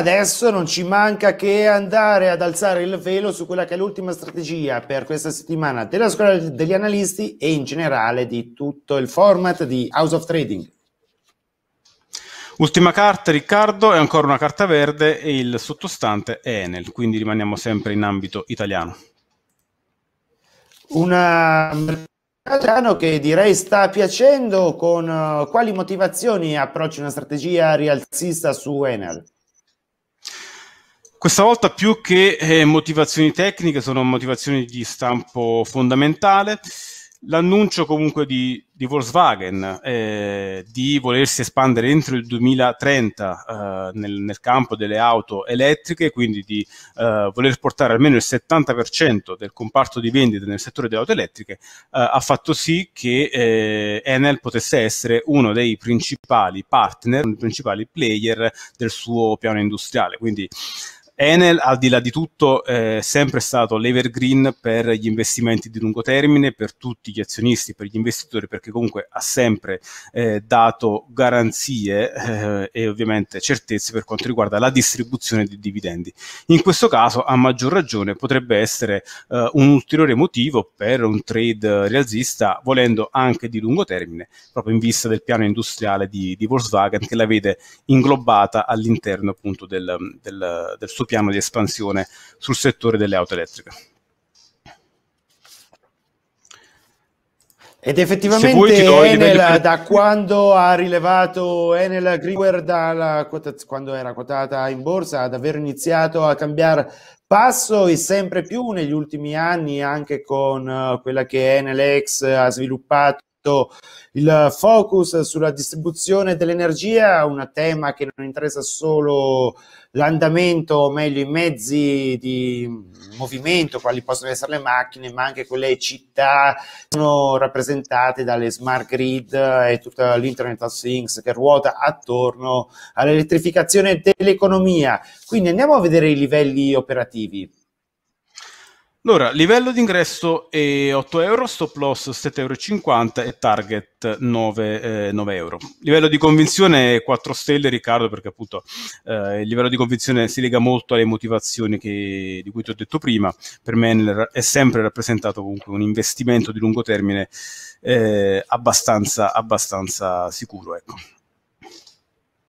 Adesso non ci manca che andare ad alzare il velo su quella che è l'ultima strategia per questa settimana della scuola degli analisti e in generale di tutto il format di House of Trading. Ultima carta, Riccardo, è ancora una carta verde e il sottostante è Enel, quindi rimaniamo sempre in ambito italiano. Una italiano che direi sta piacendo con eh, quali motivazioni approcci una strategia rialzista su Enel? Questa volta più che eh, motivazioni tecniche sono motivazioni di stampo fondamentale. L'annuncio comunque di, di Volkswagen eh, di volersi espandere entro il 2030 eh, nel, nel, campo delle auto elettriche, quindi di eh, voler portare almeno il 70% del comparto di vendita nel settore delle auto elettriche, eh, ha fatto sì che eh, Enel potesse essere uno dei principali partner, uno dei principali player del suo piano industriale. Quindi Enel, al di là di tutto, è sempre stato l'evergreen per gli investimenti di lungo termine, per tutti gli azionisti, per gli investitori, perché comunque ha sempre eh, dato garanzie eh, e ovviamente certezze per quanto riguarda la distribuzione di dividendi. In questo caso, a maggior ragione, potrebbe essere eh, un ulteriore motivo per un trade rialzista, volendo anche di lungo termine, proprio in vista del piano industriale di, di Volkswagen che la vede inglobata all'interno appunto del, del, del suo piano di espansione sul settore delle auto elettriche. Ed effettivamente Enel, più... da quando ha rilevato Enel Greenware dalla, quando era quotata in borsa, ad aver iniziato a cambiare passo e sempre più negli ultimi anni anche con eh, quella che Enel X ha sviluppato il focus sulla distribuzione dell'energia, un tema che non interessa solo l'andamento, o meglio i mezzi di movimento, quali possono essere le macchine, ma anche quelle città sono rappresentate dalle smart grid e tutta l'Internet of Things che ruota attorno all'elettrificazione dell'economia. Quindi andiamo a vedere i livelli operativi. Allora, livello d'ingresso è 8 euro, stop loss 7,50 euro e target 9, eh, 9, euro. Livello di convinzione 4 stelle, Riccardo, perché appunto eh, il livello di convinzione si lega molto alle motivazioni che, di cui ti ho detto prima. Per me è sempre rappresentato comunque un investimento di lungo termine eh, abbastanza, abbastanza sicuro. Ecco.